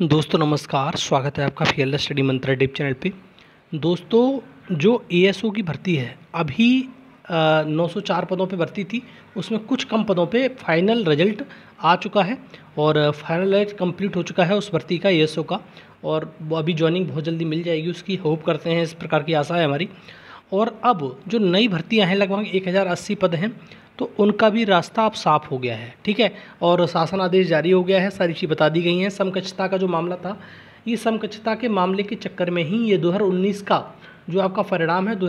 दोस्तों नमस्कार स्वागत है आपका फियरलेस स्टडी मंत्रा डिप चैनल पे दोस्तों जो एएसओ की भर्ती है अभी आ, 904 पदों पे भर्ती थी उसमें कुछ कम पदों पे फाइनल रिजल्ट आ चुका है और फाइनल रिजल्ट कंप्लीट हो चुका है उस भर्ती का एएसओ का और अभी ज्वाइनिंग बहुत जल्दी मिल जाएगी उसकी होप करते हैं इस प्रकार की आशा है हमारी और अब जो नई भर्तियाँ हैं लगभग एक पद हैं तो उनका भी रास्ता अब साफ हो गया है ठीक है और शासन आदेश जारी हो गया है सारी चीज़ बता दी गई हैं समकक्षता का जो मामला था ये समकक्षता के मामले के चक्कर में ही ये दो का जो आपका परिणाम है दो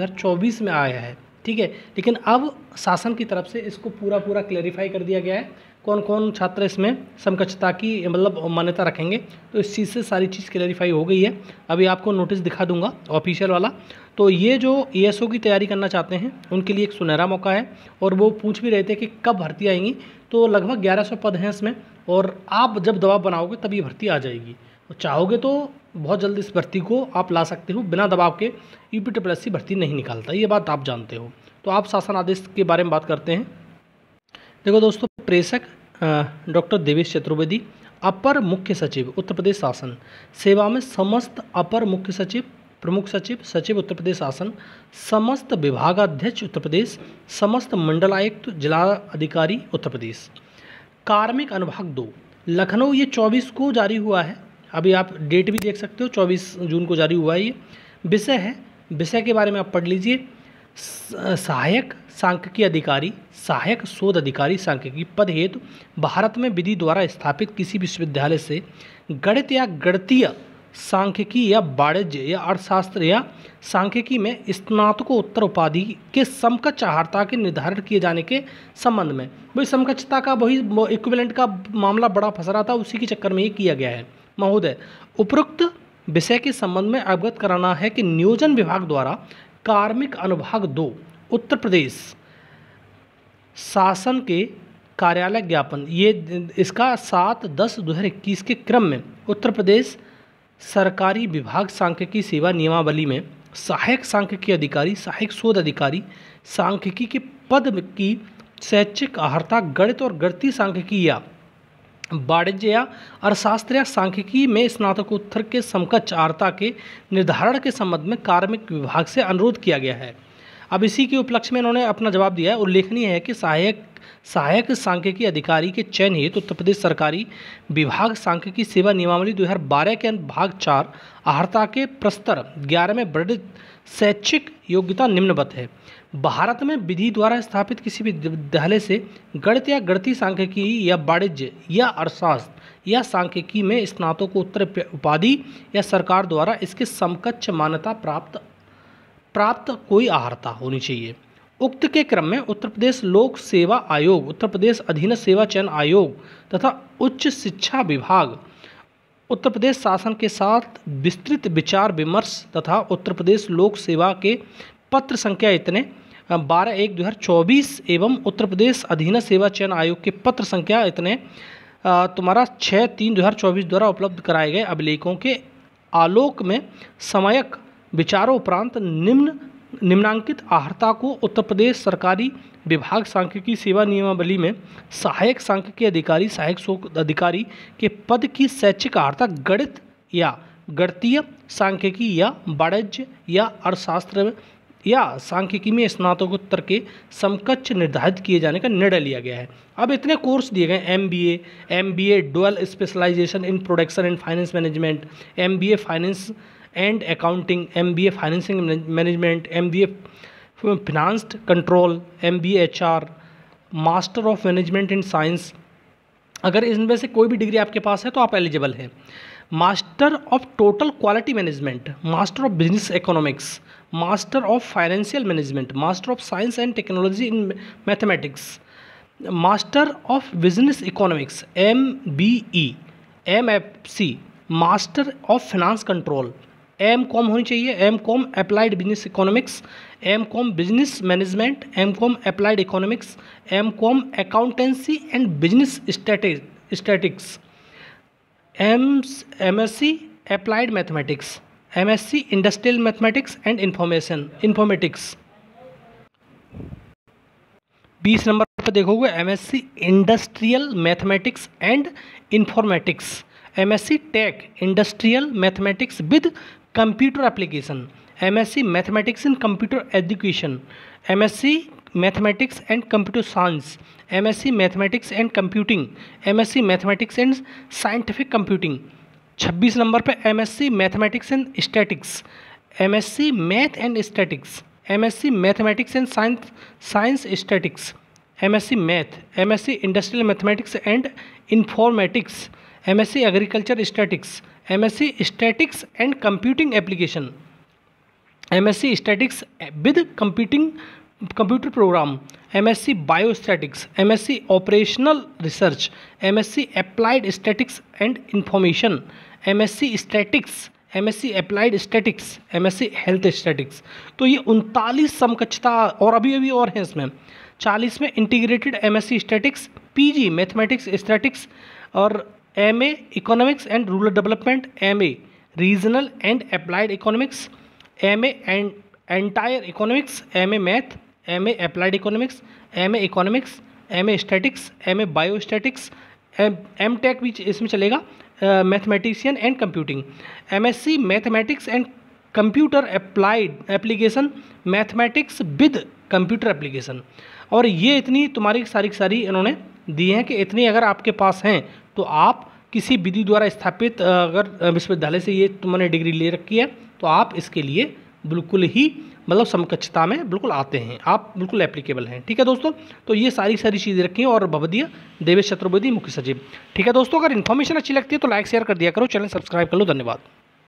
में आया है ठीक है लेकिन अब शासन की तरफ से इसको पूरा पूरा क्लेरिफाई कर दिया गया है कौन कौन छात्र इसमें समकक्षता की मतलब मान्यता रखेंगे तो इस चीज़ से सारी चीज़ क्लेरिफाई हो गई है अभी आपको नोटिस दिखा दूंगा ऑफिशियल वाला तो ये जो ई e की तैयारी करना चाहते हैं उनके लिए एक सुनहरा मौका है और वो पूछ भी रहे थे कि कब भर्ती आएंगी तो लगभग ग्यारह पद हैं इसमें और आप जब दबाव बनाओगे तब ये भर्ती आ जाएगी तो चाहोगे तो बहुत जल्द इस भर्ती को आप ला सकते हो बिना दबाव के यू पी ट्रिपल एस भर्ती नहीं निकालता ये बात आप जानते हो तो आप शासन आदेश के बारे में बात करते हैं देखो दोस्तों प्रेषक डॉक्टर देवेश चतुर्वेदी अपर मुख्य सचिव उत्तर प्रदेश शासन सेवा में समस्त अपर मुख्य सचिव प्रमुख सचिव सचिव उत्तर प्रदेश शासन समस्त विभागाध्यक्ष उत्तर प्रदेश समस्त मंडलायुक्त जिला अधिकारी उत्तर प्रदेश कार्मिक अनुभाग दो लखनऊ ये 24 को जारी हुआ है अभी आप डेट भी देख सकते हो चौबीस जून को जारी हुआ ये विषय है विषय के बारे में आप पढ़ लीजिए सहायक सांख्यिकी अधिकारी सहायक शोध अधिकारी सांख्यिकी पद हेतु भारत में विधि द्वारा स्थापित किसी विश्वविद्यालय से गणित या गणतीय सांख्यिकी या वाणिज्य या अर्थशास्त्र या सांख्यिकी में स्नातकोत्तर उपाधि के समकक्ष आहारता के निर्धारण किए जाने के संबंध में वही समकक्षता का वही इक्विवेलेंट का मामला बड़ा फंस रहा था उसी के चक्कर में ये किया गया है महोदय उपरोक्त विषय के संबंध में अवगत कराना है कि नियोजन विभाग द्वारा कार्मिक अनुभाग दो उत्तर प्रदेश शासन के कार्यालय ज्ञापन ये इसका सात दस दो हज़ार इक्कीस के क्रम में उत्तर प्रदेश सरकारी विभाग सांख्यिकी सेवा नियमावली में सहायक सांख्यिकी अधिकारी सहायक शोध अधिकारी सांख्यिकी के पद की शैक्षिक अहर्ता गणित और गणती सांख्यिकी या वाणिज्य अर्थशास्त्र या सांख्यिकी में स्नातकोत्तर के समकक्ष आर्ता के निर्धारण के संबंध में कार्मिक विभाग से अनुरोध किया गया है अब इसी के उपलक्ष्य में इन्होंने अपना जवाब दिया है उल्लेखनीय है कि सहायक सहायक सांख्यिकी अधिकारी के चयन हेतु उत्तर प्रदेश सरकारी विभाग सांख्यिकी सेवा नियमावली 2012 के भाग चार आहर्ता के प्रस्तर ग्यारह में वर्णित शैक्षिक योग्यता निम्नवत है भारत में विधि द्वारा स्थापित किसी भी विद्यालय से गणित या गणितीय सांख्यिकी या वाणिज्य या अर्थशास्त्र या सांख्यिकी में को उत्तर उपाधि या सरकार द्वारा इसके समकक्ष मान्यता प्राप्त प्राप्त कोई आहारता होनी चाहिए उक्त के क्रम में उत्तर प्रदेश लोक सेवा आयोग उत्तर प्रदेश अधीन सेवा चयन आयोग तथा उच्च शिक्षा विभाग उत्तर प्रदेश शासन के साथ विस्तृत विचार विमर्श तथा उत्तर प्रदेश लोक सेवा के पत्र संख्या इतने बारह एक दो हज़ार चौबीस एवं उत्तर प्रदेश अधीन सेवा चयन आयोग के पत्र संख्या इतने तुम्हारा छः तीन दो हज़ार चौबीस द्वारा उपलब्ध कराए गए अभिलेखों के आलोक में समयक विचारों उपरांत निम्न निम्नांकित आहर्ता को उत्तर प्रदेश सरकारी विभाग सांख्यिकी सेवा नियमावली में सहायक सांख्यिकी अधिकारी सहायक शोक अधिकारी के पद की शैक्षिक आहर्ता गणित या गणतीय सांख्यिकी या वाणिज्य या अर्थशास्त्र या सांख्यिकी में स्नातकोत्तर के समकक्ष निर्धारित किए जाने का निर्णय लिया गया है अब इतने कोर्स दिए गए M B A M B A dual specialisation in production and finance management M B A finance and accounting M B A financing management M B A financed control M B H R master of management in science अगर इनमें से कोई भी degree आपके पास है तो आप eligible हैं master of total quality management master of business economics master of financial management master of science and technology in mathematics master of business economics M B E M F C master of finance control M com होनी चाहिए M com applied business economics M com business management M com applied economics M com accountancy and business statics M M S C applied mathematics M S C industrial mathematics and information informatics बीस number पर देखोगे M S C industrial mathematics and informatics M S C tech industrial mathematics with computer application MSc mathematics in computer education MSc mathematics and computer science MSc mathematics and computing MSc mathematics and scientific computing 26 number एस MSc mathematics and statics MSc math and statics MSc mathematics and science science statics MSc math MSc industrial mathematics and informatics MSc agriculture statics MSc statics and computing application MSc statics with computing computer program MSc biostatics MSc operational research MSc applied statics and information MSc statics MSc applied statics MSc health statics तो ये उनतालीस समकक्षता और अभी अभी और हैं इसमें चालीस में integrated MSc statics PG mathematics statics और M A economics and rural development M A regional and applied economics M A and entire economics M A math M A applied economics M A economics M A statics M A bio statics M tech भी इसमें चलेगा mathematician and computing M S C mathematics and computer applied application mathematics with computer application और ये इतनी तुम्हारी सारी सारी इन्होंने दी हैं कि इतनी अगर आपके पास हैं तो आप किसी विधि द्वारा स्थापित अगर विश्वविद्यालय से ये तुमने डिग्री ले रखी है तो आप इसके लिए बिल्कुल ही मतलब समकक्षता में बिल्कुल आते हैं आप बिल्कुल एप्लीकेबल हैं ठीक है दोस्तों तो ये सारी सारी चीज़ें रखी हैं और भवदिया देवेश चतुर्वेदी मुख्य सचिव ठीक है दोस्तों अगर इन्फॉर्मेशन अच्छी लगती है तो लाइक शेयर कर दिया करो चैनल सब्सक्राइब कर लो धन्यवाद